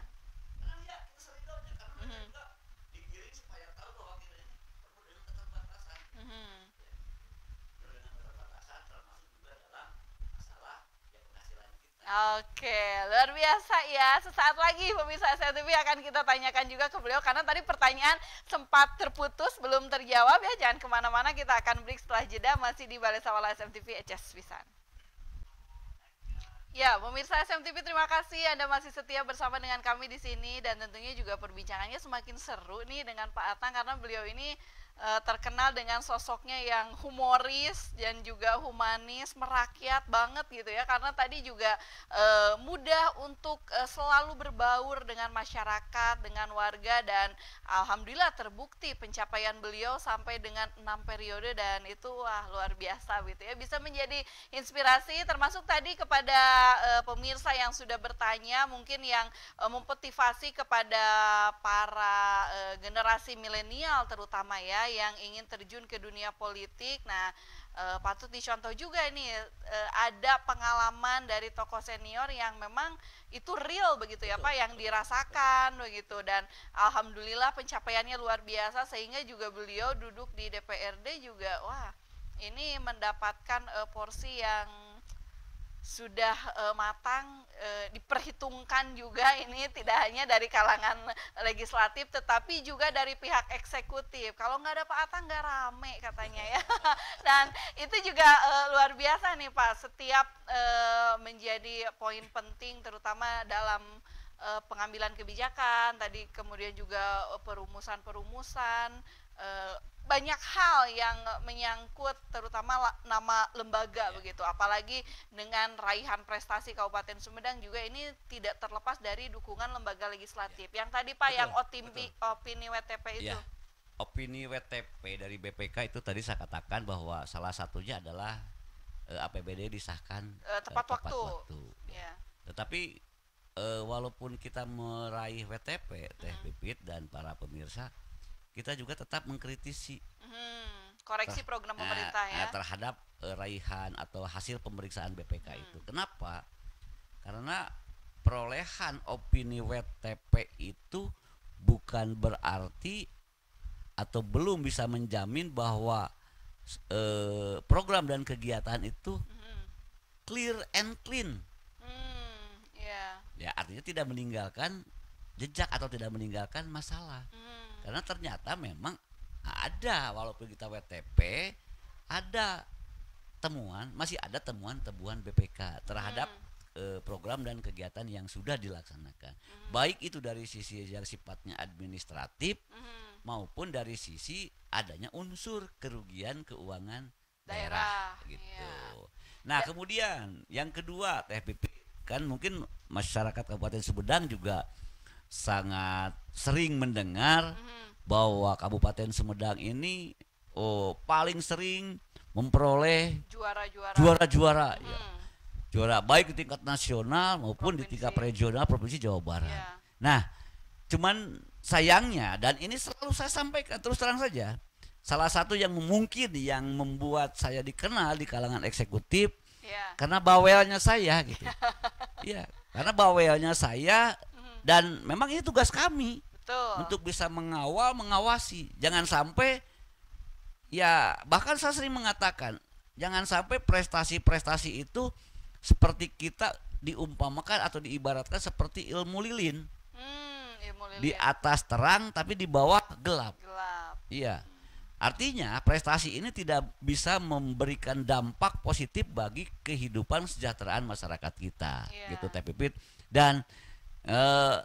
Oke, luar biasa ya. Sesaat lagi pemirsa SCTV akan kita tanyakan juga ke beliau karena tadi pertanyaan sempat terputus belum terjawab ya. Jangan kemana-mana, kita akan break setelah jeda masih di Balai Sawala SMTV Eces Wisan. Ya, pemirsa SMTV terima kasih Anda masih setia bersama dengan kami di sini dan tentunya juga perbincangannya semakin seru nih dengan Pak Atang karena beliau ini Eh, terkenal dengan sosoknya yang humoris dan juga humanis, merakyat banget gitu ya. Karena tadi juga uh, mudah untuk uh, selalu berbaur dengan masyarakat, dengan warga dan alhamdulillah terbukti pencapaian beliau sampai dengan enam periode dan itu wah luar biasa gitu ya. Bisa menjadi inspirasi termasuk tadi kepada uh, pemirsa yang sudah bertanya mungkin yang uh, memotivasi kepada para uh, generasi milenial terutama ya yang ingin terjun ke dunia politik. Nah, e, patut dicontoh juga ini e, ada pengalaman dari tokoh senior yang memang itu real begitu ya Pak yang dirasakan begitu dan alhamdulillah pencapaiannya luar biasa sehingga juga beliau duduk di DPRD juga wah ini mendapatkan e, porsi yang sudah uh, matang uh, diperhitungkan juga ini tidak hanya dari kalangan legislatif tetapi juga dari pihak eksekutif kalau nggak ada Pak Atta nggak rame katanya ya dan itu juga uh, luar biasa nih Pak setiap menjadi poin penting terutama dalam uh, pengambilan kebijakan tadi kemudian juga eh, perumusan-perumusan uh, banyak hal yang menyangkut terutama nama lembaga ya. begitu apalagi dengan raihan prestasi Kabupaten Sumedang juga ini tidak terlepas dari dukungan lembaga legislatif ya. yang tadi Pak betul, yang otimpi, opini WTP itu ya. opini WTP dari BPK itu tadi saya katakan bahwa salah satunya adalah APBD disahkan tepat, tepat waktu, waktu. Ya. tetapi uh, walaupun kita meraih WTP Teh Pipit dan para pemirsa kita juga tetap mengkritisi mm-hmm. koreksi program eh, pemerintah eh, ya terhadap raihan atau hasil pemeriksaan BPK itu. Kenapa? Karena perolehan opini WTP itu bukan berarti atau belum bisa menjamin bahwa program dan kegiatan itu mm-hmm. clear and clean ya artinya tidak meninggalkan jejak atau tidak meninggalkan masalah hmm. karena ternyata memang ada walaupun kita WTP ada temuan masih ada temuan-temuan BPK terhadap hmm. Eh, program dan kegiatan yang sudah dilaksanakan hmm. baik itu dari sisi yang sifatnya administratif hmm. maupun dari sisi adanya unsur kerugian keuangan daerah, daerah gitu. Iya. Nah, ya. Nah, kemudian yang kedua TPP kan mungkin masyarakat Kabupaten Sumedang juga sangat sering mendengar mm-hmm. bahwa Kabupaten Sumedang ini oh paling sering memperoleh juara-juara juara-juara hmm. ya. Mm-hmm. Juara baik di tingkat nasional maupun provinsi. di tingkat regional Provinsi Jawa Barat. Yeah. Nah, cuman sayangnya dan ini selalu saya sampaikan terus terang saja, salah satu yang mungkin yang membuat saya dikenal di kalangan eksekutif Iya. karena bawelnya saya gitu ya karena bawelnya saya mhm. dan memang ini tugas kami Betul. untuk bisa mengawal mengawasi jangan sampai ya bahkan saya sering mengatakan jangan sampai prestasi-prestasi itu seperti kita diumpamakan atau diibaratkan seperti ilmu lilin. Hmm, ilmu lilin. Di atas terang tapi di bawah gelap. Gelap. Iya. Hmm. Artinya, prestasi ini tidak bisa memberikan dampak positif bagi kehidupan kesejahteraan masyarakat kita, yeah. gitu Teh Pipit. Dan eh,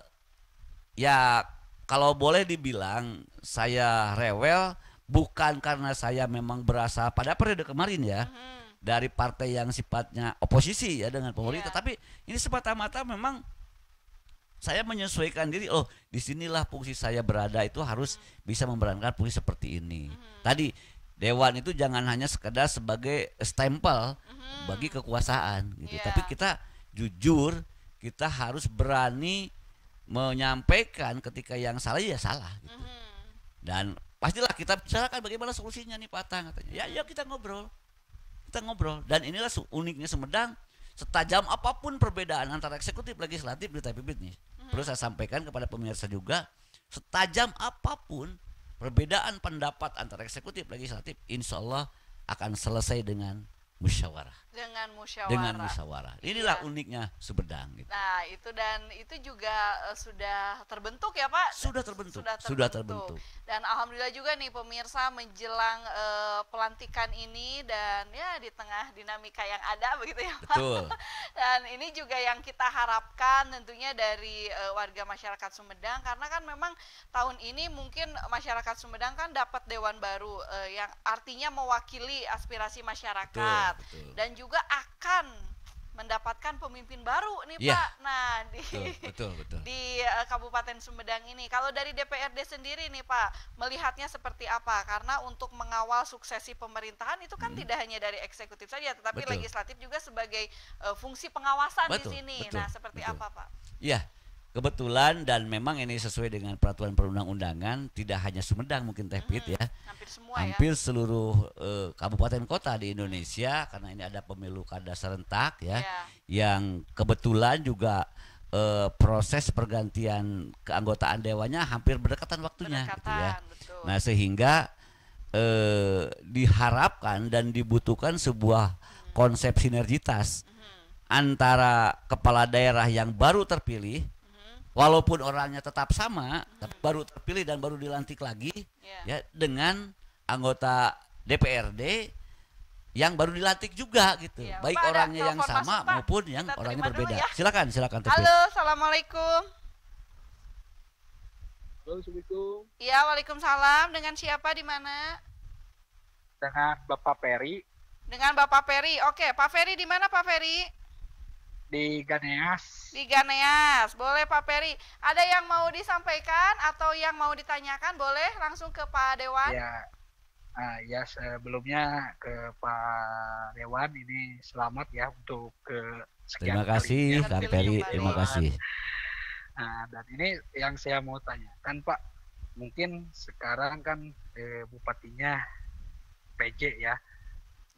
ya kalau boleh dibilang saya rewel bukan karena saya memang berasa pada periode kemarin ya. Mm -hmm. Dari partai yang sifatnya oposisi ya dengan pemerintah, yeah. tapi ini semata-mata memang saya menyesuaikan diri oh disinilah fungsi saya berada itu harus bisa memberankan fungsi seperti ini hmm tadi dewan itu jangan hanya sekedar sebagai stempel hmm bagi kekuasaan gitu yeah. tapi kita jujur kita harus berani menyampaikan ketika yang salah ya salah gitu. hmm dan pastilah kita bicarakan bagaimana solusinya nih Pak Tang katanya ya yuk ya kita ngobrol kita ngobrol dan inilah uniknya Semedang setajam apapun perbedaan antara eksekutif legislatif di bibit nih Perlu saya sampaikan kepada pemirsa juga, setajam apapun perbedaan pendapat antara eksekutif legislatif, insya Allah akan selesai dengan musyawarah dengan musyawarah. Dengan musyawarah. Inilah iya. uniknya Sumedang gitu. Nah, itu dan itu juga eh, sudah terbentuk ya, Pak? Sudah terbentuk. Sudah terbentuk. Sudah terbentuk. Dan alhamdulillah juga nih pemirsa menjelang uh, pelantikan ini dan ya di tengah dinamika yang ada begitu ya, Pak. Betul. dan ini juga yang kita harapkan tentunya dari uh, warga masyarakat Sumedang karena kan memang tahun ini mungkin masyarakat Sumedang kan dapat dewan baru uh, yang artinya mewakili aspirasi masyarakat betul, betul. dan juga juga akan mendapatkan pemimpin baru nih yeah. Pak. Nah di betul, betul, betul. di uh, Kabupaten Sumedang ini, kalau dari DPRD sendiri nih Pak, melihatnya seperti apa? Karena untuk mengawal suksesi pemerintahan itu kan hmm. tidak hanya dari eksekutif saja, tetapi betul. legislatif juga sebagai uh, fungsi pengawasan betul, di sini. Betul, nah seperti betul. apa Pak? Iya. Kebetulan dan memang ini sesuai dengan peraturan perundang-undangan tidak hanya Sumedang mungkin Teh Pit hmm, ya. Hampir semua ya. Hampir ya. seluruh uh, kabupaten kota di Indonesia karena ini ada pemilu kada serentak ya. Yeah. Yang kebetulan juga uh, proses pergantian keanggotaan dewannya hampir berdekatan waktunya berdekatan, gitu ya. Nah, sehingga eh, diharapkan dan dibutuhkan sebuah hmm. konsep sinergitas antara kepala daerah yang baru terpilih walaupun orangnya tetap sama hmm. baru terpilih dan baru dilantik lagi yeah. ya dengan anggota DPRD yang baru dilantik juga gitu yeah. baik Pak, orangnya yang sama masuk, maupun yang Kita orangnya berbeda ya. silakan silakan terpilih. halo assalamualaikum assalamualaikum Ya, waalaikumsalam dengan siapa di mana dengan Bapak Ferry. dengan Bapak Ferry. Oke, Pak Ferry di mana Pak Ferry? di Ganeas. Di Ganeas, boleh Pak Peri. Ada yang mau disampaikan atau yang mau ditanyakan boleh langsung ke Pak Dewan. Ya, uh, ya sebelumnya ke Pak Dewan ini selamat ya untuk ke. Iya. Terima kasih Pak Kang Peri, terima kasih. Nah, dan ini yang saya mau tanyakan Pak, mungkin sekarang kan eh, bupatinya PJ ya,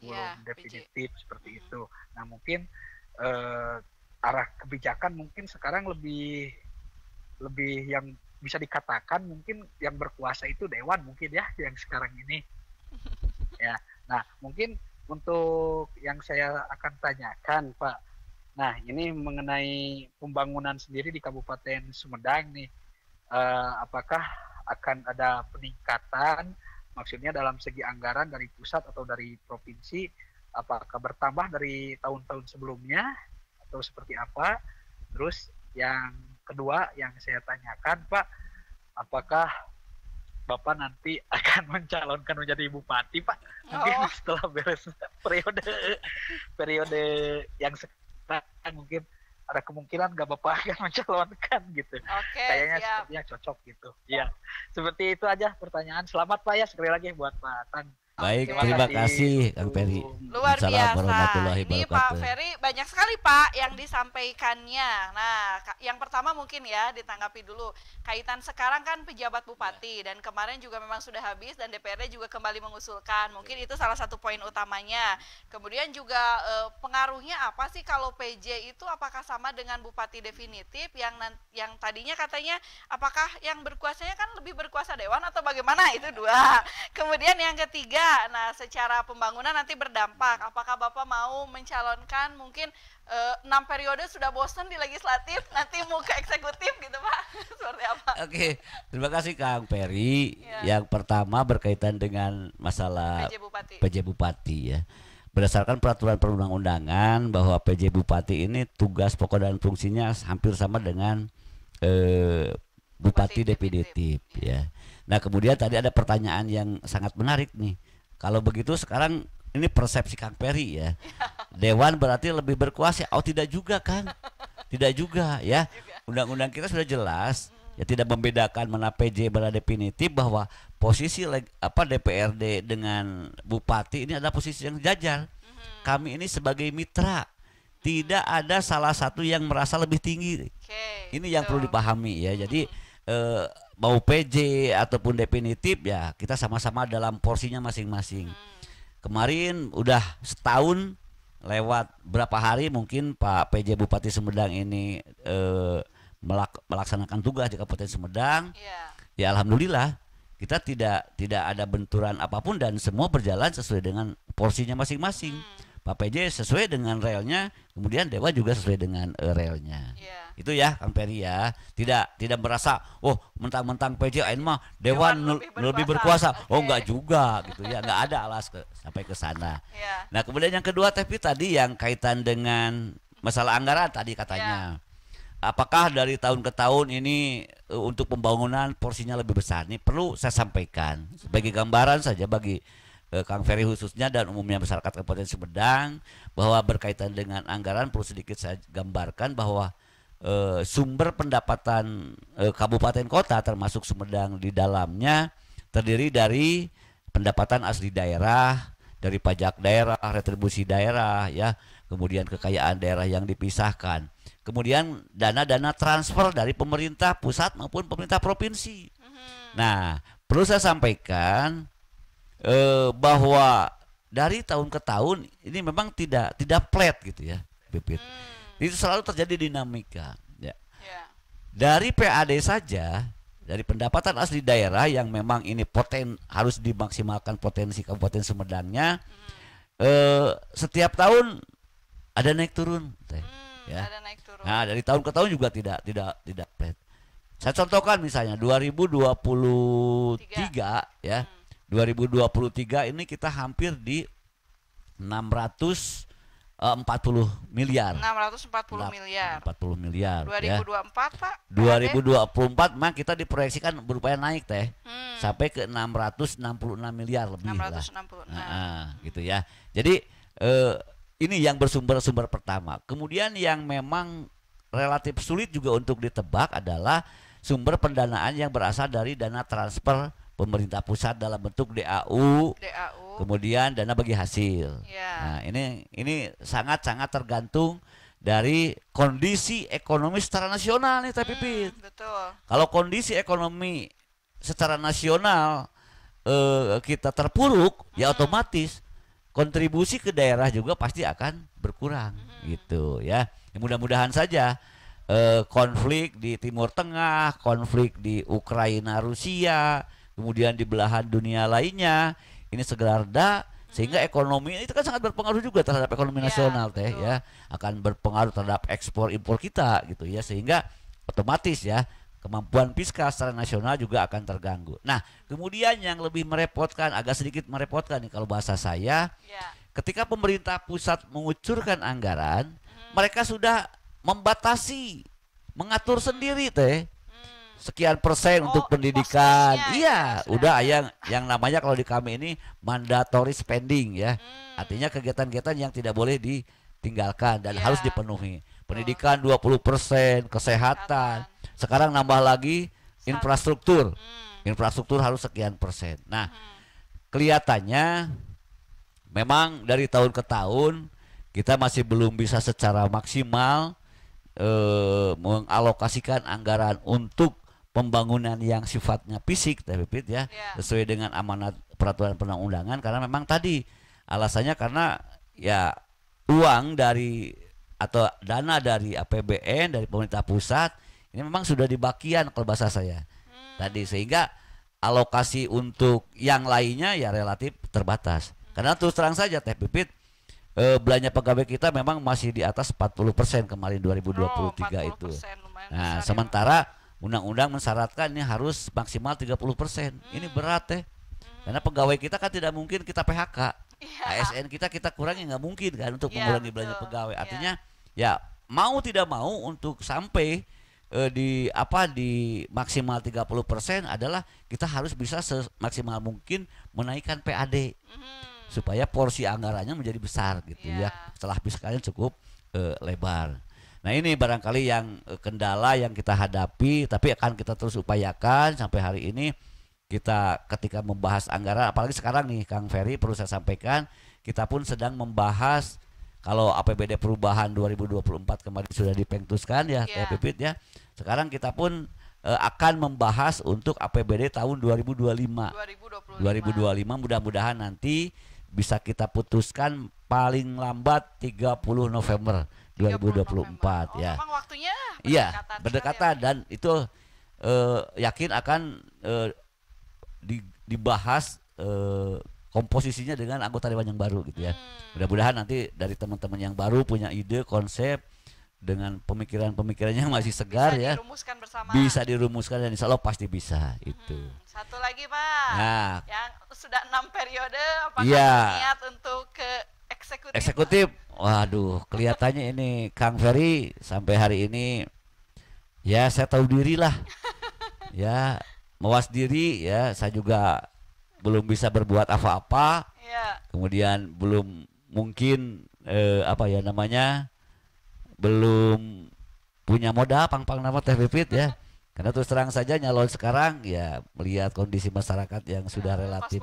iya, belum ya, definitif PJ. seperti -hmm. itu. Nah mungkin uh, arah kebijakan mungkin sekarang lebih lebih yang bisa dikatakan mungkin yang berkuasa itu dewan mungkin ya yang sekarang ini ya nah mungkin untuk yang saya akan tanyakan pak nah ini mengenai pembangunan sendiri di Kabupaten Sumedang nih eh, apakah akan ada peningkatan maksudnya dalam segi anggaran dari pusat atau dari provinsi apakah bertambah dari tahun-tahun sebelumnya atau seperti apa? Terus yang kedua yang saya tanyakan Pak, apakah Bapak nanti akan mencalonkan menjadi bupati Pak? Mungkin oh. setelah beres periode periode yang sekarang mungkin ada kemungkinan nggak Bapak akan mencalonkan gitu. Okay, Kayaknya siap. sepertinya cocok gitu. Iya. Oh. Seperti itu aja pertanyaan. Selamat Pak ya sekali lagi buat Pak Tan. Baik, terima, kasih Kang Ferry. Luar biasa. Ini Pak Ferry banyak sekali Pak yang disampaikannya. Nah, yang pertama mungkin ya ditanggapi dulu. Kaitan sekarang kan pejabat bupati iya. dan kemarin juga memang sudah habis dan DPRD juga kembali mengusulkan. Mungkin iya. itu salah satu poin utamanya. Kemudian juga eh, pengaruhnya apa sih kalau PJ itu apakah sama dengan bupati definitif yang yang tadinya katanya apakah yang berkuasanya kan lebih berkuasa dewan atau bagaimana itu dua. Kemudian yang ketiga nah secara pembangunan nanti berdampak. Apakah Bapak mau mencalonkan mungkin eh, enam periode sudah bosan di legislatif, nanti mau ke eksekutif gitu Pak? Seperti apa? Oke, okay. terima kasih Kang Peri. Ya. Yang pertama berkaitan dengan masalah PJ Bupati. PJ Bupati ya. Berdasarkan peraturan perundang-undangan bahwa PJ Bupati ini tugas pokok dan fungsinya hampir sama dengan eh, Bupati, Bupati definitif, iya. ya. Nah kemudian tadi ada pertanyaan yang sangat menarik nih kalau begitu sekarang ini persepsi Kang Peri ya. Dewan berarti lebih berkuasa. Oh tidak juga kan? tidak juga ya. Undang-undang kita sudah jelas ya tidak membedakan mana PJ mana definitif bahwa posisi apa DPRD dengan bupati ini ada posisi yang jajar. Mm-hmm. Kami ini sebagai mitra tidak ada salah satu yang merasa lebih tinggi. ini yang perlu dipahami ya. Jadi mm-hmm. eh, Bau PJ ataupun definitif ya kita sama-sama dalam porsinya masing-masing. Hmm. Kemarin udah setahun lewat berapa hari mungkin Pak PJ Bupati Sumedang ini eh, melak melaksanakan tugas di Kabupaten Sumedang. Yeah. Ya alhamdulillah kita tidak tidak ada benturan apapun dan semua berjalan sesuai dengan porsinya masing-masing. Hmm Pak PJ sesuai dengan relnya, kemudian Dewa juga sesuai dengan uh, relnya. Yeah. Itu ya Kang Peri ya. Tidak tidak merasa, oh mentang-mentang PJ Ain mah Dewa Dewan lebih berkuasa. Lebih berkuasa. Okay. Oh enggak juga gitu ya, enggak ada alas ke, sampai ke sana. Yeah. Nah, kemudian yang kedua tapi tadi yang kaitan dengan masalah anggaran tadi katanya. Yeah. Apakah dari tahun ke tahun ini eh, untuk pembangunan porsinya lebih besar? Ini perlu saya sampaikan sebagai gambaran saja bagi eh, Kang Ferry khususnya dan umumnya masyarakat Kabupaten Sumedang bahwa berkaitan dengan anggaran perlu sedikit saya gambarkan bahwa eh, sumber pendapatan eh, kabupaten kota termasuk Sumedang di dalamnya terdiri dari pendapatan asli daerah dari pajak daerah, retribusi daerah ya, kemudian kekayaan daerah yang dipisahkan. Kemudian dana-dana transfer dari pemerintah pusat maupun pemerintah provinsi. Mm-hmm. Nah, perlu saya sampaikan eh, bahwa dari tahun ke tahun ini memang tidak tidak flat gitu ya, Pipit. Hmm. Itu selalu terjadi dinamika. Ya. Yeah. Dari PAD saja dari pendapatan asli daerah yang memang ini poten harus dimaksimalkan potensi kabupaten Sumedangnya hmm. eh, setiap tahun ada naik turun teh hmm, ya ada naik turun. nah dari tahun ke tahun juga tidak tidak tidak flat saya contohkan misalnya 2023 Tiga. ya hmm 2023 ini kita hampir di 640 miliar. 640 miliar. 40 miliar. 2024 ya. Pak. 2024 mak kita diproyeksikan berupaya naik teh. Hmm. Sampai ke 666 miliar lebih 666. lah. Nah, gitu ya. Jadi eh, ini yang bersumber-sumber pertama. Kemudian yang memang relatif sulit juga untuk ditebak adalah sumber pendanaan yang berasal dari dana transfer pemerintah pusat dalam bentuk DAU, DAU. kemudian dana bagi hasil. Ya. Nah, ini ini sangat-sangat tergantung dari kondisi ekonomi secara nasional nih, tapi hmm, Kalau kondisi ekonomi secara nasional eh, kita terpuruk, ya hmm. ya otomatis kontribusi ke daerah juga pasti akan berkurang, hmm. gitu ya. ya Mudah-mudahan saja eh, konflik di Timur Tengah, konflik di Ukraina Rusia kemudian di belahan dunia lainnya ini segera reda sehingga hmm. ekonomi itu kan sangat berpengaruh juga terhadap ekonomi ya, nasional teh betul. ya akan berpengaruh terhadap ekspor impor kita gitu ya sehingga otomatis ya kemampuan fiskal secara nasional juga akan terganggu. Nah, kemudian yang lebih merepotkan agak sedikit merepotkan nih kalau bahasa saya ya. ketika pemerintah pusat mengucurkan anggaran hmm. mereka sudah membatasi mengatur sendiri teh sekian persen oh, untuk pendidikan. Iya, ya, udah yang yang namanya kalau di kami ini mandatory spending ya. Hmm. Artinya kegiatan-kegiatan yang tidak boleh ditinggalkan dan ya. harus dipenuhi. Pendidikan oh. 20%, kesehatan. kesehatan. Sekarang nambah lagi infrastruktur. Hmm. Infrastruktur harus sekian persen. Nah, hmm. kelihatannya memang dari tahun ke tahun kita masih belum bisa secara maksimal eh, mengalokasikan anggaran untuk pembangunan yang sifatnya fisik Teh Pipit ya yeah. sesuai dengan amanat peraturan perundang-undangan karena memang tadi alasannya karena ya uang dari atau dana dari APBN dari pemerintah pusat ini memang sudah dibakian kalau bahasa saya hmm. tadi sehingga alokasi untuk yang lainnya ya relatif terbatas hmm. karena terus terang saja Teh Pipit eh, belanja pegawai kita memang masih di atas 40% kemarin 2023 oh, 40% itu. Nah, ya. sementara undang-undang mensyaratkan ini harus maksimal 30%. Hmm. Ini berat ya, Karena pegawai kita kan tidak mungkin kita PHK. Ya. ASN kita kita kurangi nggak mungkin kan untuk iya, mengurangi betul. pegawai. Iya. Artinya ya. ya mau tidak mau untuk sampai eh, di apa di maksimal 30% adalah kita harus bisa semaksimal mungkin menaikkan PAD. Hmm Supaya porsi anggarannya menjadi besar gitu yeah. ya. Iya. Setelah fiskalnya cukup eh, lebar. Nah ini barangkali yang eh, kendala yang kita hadapi, tapi akan kita terus upayakan sampai hari ini kita ketika membahas anggaran, apalagi sekarang nih Kang Ferry perlu saya sampaikan, kita pun sedang membahas kalau APBD perubahan 2024 kemarin sudah dipengtuskan ya yeah. Iya. Pipit ya. Sekarang kita pun e, akan membahas untuk APBD tahun 2025. 2025. 2025 mudah-mudahan nanti bisa kita putuskan paling lambat 30 November. 2024 oh, ya. waktunya berdekatan. Iya, berdekatan ya? dan itu uh, yakin akan uh, di, dibahas uh, komposisinya dengan anggota dewan yang baru gitu ya. Hmm. Mudah-mudahan nanti dari teman-teman yang baru punya ide, konsep dengan pemikiran-pemikirannya masih segar bisa ya. Dirumuskan bersama. Bisa dirumuskan dan insya Allah pasti bisa hmm. itu. Satu lagi Pak, nah, yang sudah enam periode, apakah ya. niat untuk ke eksekutif. Eksekutif. Waduh, kelihatannya ini Kang Ferry sampai hari ini ya saya tahu diri lah. ya, mewas diri ya, saya juga belum bisa berbuat apa-apa. Ya. Kemudian belum mungkin eh, apa ya namanya? belum punya modal pang-pang nama Teh Pipit ya. Karena terus terang saja nyalon sekarang ya melihat kondisi masyarakat yang sudah nah, relatif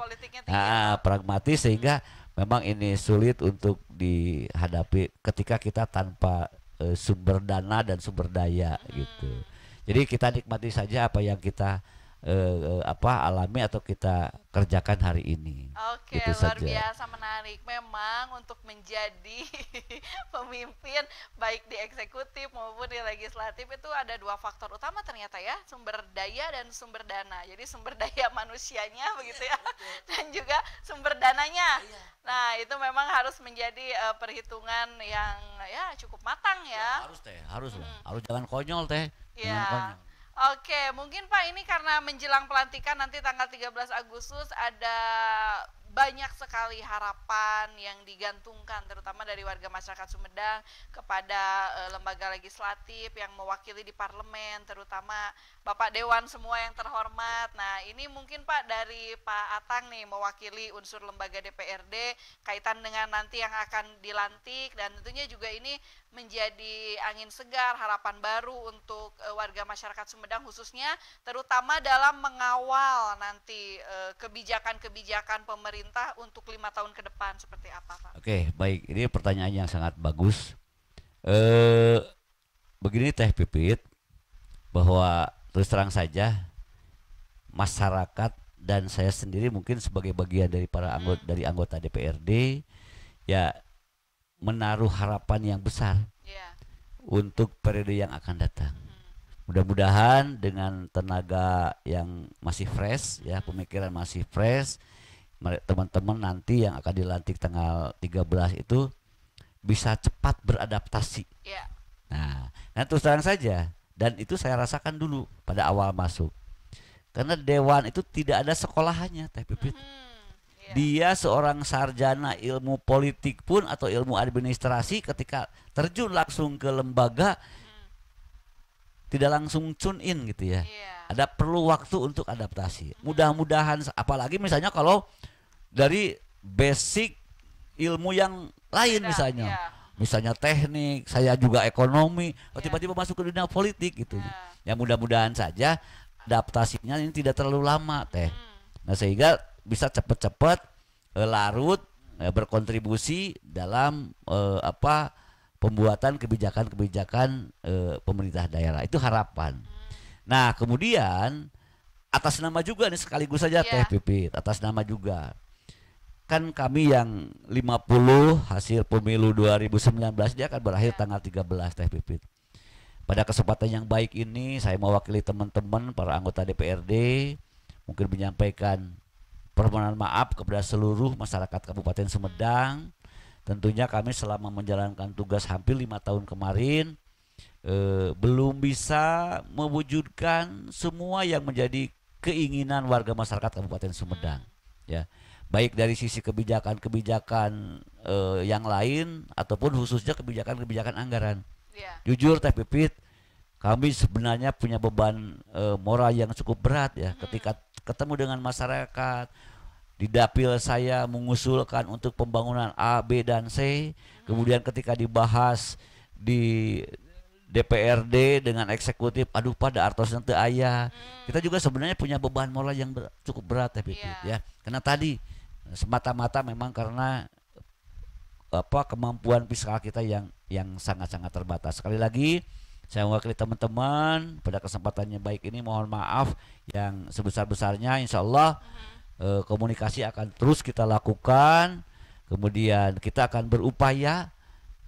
nah, pragmatis sehingga memang ini sulit untuk dihadapi ketika kita tanpa uh, sumber dana dan sumber daya hmm. gitu. Jadi kita nikmati saja apa yang kita uh, apa alami atau kita kerjakan hari ini. Oke, gitu luar saja. biasa menarik. Memang untuk menjadi pemimpin baik di eksekutif maupun di legislatif itu ada dua faktor utama ternyata ya, sumber daya dan sumber dana. Jadi sumber daya manusianya begitu ya iya, dan juga sumber dananya. Iya. Nah, itu memang harus menjadi uh, perhitungan yang ya cukup matang ya. ya harus teh, harus hmm. lah. Harus jangan konyol teh. Iya. Oke, mungkin Pak ini karena menjelang pelantikan nanti tanggal 13 Agustus ada banyak sekali harapan yang digantungkan terutama dari warga masyarakat Sumedang kepada uh, lembaga legislatif yang mewakili di parlemen terutama Bapak Dewan semua yang terhormat. Nah, ini mungkin Pak dari Pak Atang nih mewakili unsur lembaga DPRD kaitan dengan nanti yang akan dilantik dan tentunya juga ini menjadi angin segar, harapan baru untuk eh, warga masyarakat Sumedang khususnya terutama dalam mengawal nanti eh, kebijakan-kebijakan pemerintah untuk lima tahun ke depan seperti apa Pak? Oke, baik. Ini pertanyaan yang sangat bagus. Eh, begini Teh Pipit bahwa terus terang saja masyarakat dan saya sendiri mungkin sebagai bagian dari para anggota hmm. dari anggota DPRD ya menaruh harapan yang besar yeah. untuk periode yang akan datang. Hmm. Mudah-mudahan dengan tenaga yang masih fresh ya, hmm. pemikiran masih fresh, teman-teman nanti yang akan dilantik tanggal 13 itu bisa cepat beradaptasi. Yeah. Nah, nah terus terang saja dan itu saya rasakan dulu pada awal masuk. Karena dewan itu tidak ada sekolahannya, Teh Pipit. Hmm Iya. dia seorang sarjana ilmu politik pun atau ilmu administrasi ketika terjun langsung ke lembaga hmm. tidak langsung tune in gitu ya. Yeah. Ada perlu waktu untuk adaptasi. Mudah-mudahan apalagi misalnya kalau dari basic ilmu yang lain Tidak, misalnya. Yeah. Misalnya teknik, saya juga ekonomi, iya. tiba-tiba masuk ke dunia politik gitu. Iya. Ya mudah-mudahan saja adaptasinya ini tidak terlalu lama teh. Hmm. Nah, sehingga bisa cepat-cepat uh, eh, larut uh, berkontribusi dalam uh, apa pembuatan kebijakan-kebijakan uh, pemerintah daerah itu harapan. Nah kemudian atas nama juga nih sekaligus saja yeah. Teh Pipit atas nama juga kan kami yang 50 hasil pemilu 2019 dia akan berakhir yeah. tanggal 13 Teh Pipit. Pada kesempatan yang baik ini saya mewakili teman-teman para anggota DPRD mungkin menyampaikan permohonan maaf kepada seluruh masyarakat Kabupaten Sumedang. Tentunya kami selama menjalankan tugas hampir lima tahun kemarin eh, belum bisa mewujudkan semua yang menjadi keinginan warga masyarakat Kabupaten Sumedang. Ya, baik dari sisi kebijakan-kebijakan eh, yang lain ataupun khususnya kebijakan-kebijakan anggaran. Yeah. Jujur Teh Pipit, kami sebenarnya punya beban e, moral yang cukup berat ya hmm. ketika ketemu dengan masyarakat di dapil saya mengusulkan untuk pembangunan A, B dan C. Hmm. Kemudian ketika dibahas di DPRD dengan eksekutif, aduh pada artos nanti ayah. Hmm. Kita juga sebenarnya punya beban moral yang ber, cukup berat ya, yeah. ya. Karena tadi semata-mata memang karena apa kemampuan fiskal kita yang yang sangat-sangat terbatas. Sekali lagi saya mewakili teman-teman pada kesempatannya baik ini mohon maaf yang sebesar-besarnya Insyaallah uh-huh. eh, komunikasi akan terus kita lakukan. Kemudian kita akan berupaya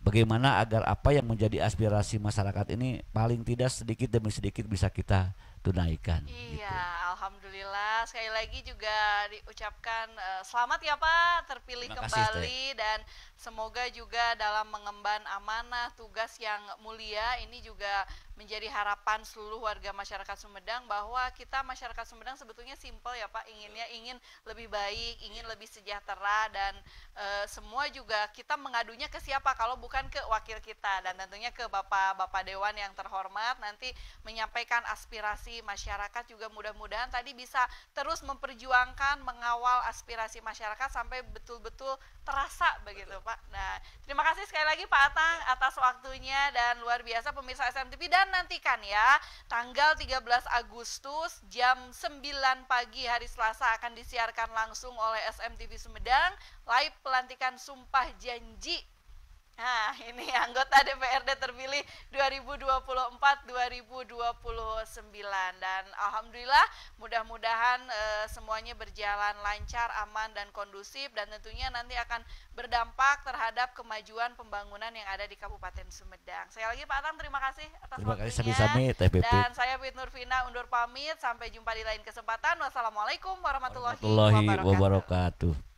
bagaimana agar apa yang menjadi aspirasi masyarakat ini paling tidak sedikit demi sedikit bisa kita tunaikan. Iya, gitu. alhamdulillah. Sekali lagi juga diucapkan uh, selamat ya Pak terpilih Terima kembali kasih, dan Semoga juga dalam mengemban amanah tugas yang mulia ini juga menjadi harapan seluruh warga masyarakat Sumedang bahwa kita masyarakat Sumedang sebetulnya simpel ya Pak inginnya ingin lebih baik, ingin lebih sejahtera dan e, semua juga kita mengadunya ke siapa kalau bukan ke wakil kita dan tentunya ke Bapak-bapak dewan yang terhormat nanti menyampaikan aspirasi masyarakat juga mudah-mudahan tadi bisa terus memperjuangkan mengawal aspirasi masyarakat sampai betul-betul terasa begitu Betul. Pak. Nah, terima kasih sekali lagi Pak Atang ya. atas waktunya dan luar biasa pemirsa SMTV dan nantikan ya tanggal 13 Agustus jam 9 pagi hari Selasa akan disiarkan langsung oleh SMTV Sumedang live pelantikan sumpah janji Nah, ini anggota DPRD terpilih 2024-2029 dan alhamdulillah mudah-mudahan e, semuanya berjalan lancar, aman dan kondusif dan tentunya nanti akan berdampak terhadap kemajuan pembangunan yang ada di Kabupaten Sumedang. Saya lagi Pak Atang terima kasih atas terima waktunya. Terima kasih sami Dan saya Fit Nurvina undur pamit sampai jumpa di lain kesempatan. Wassalamualaikum warahmatullahi, warahmatullahi wabarakatuh. wabarakatuh.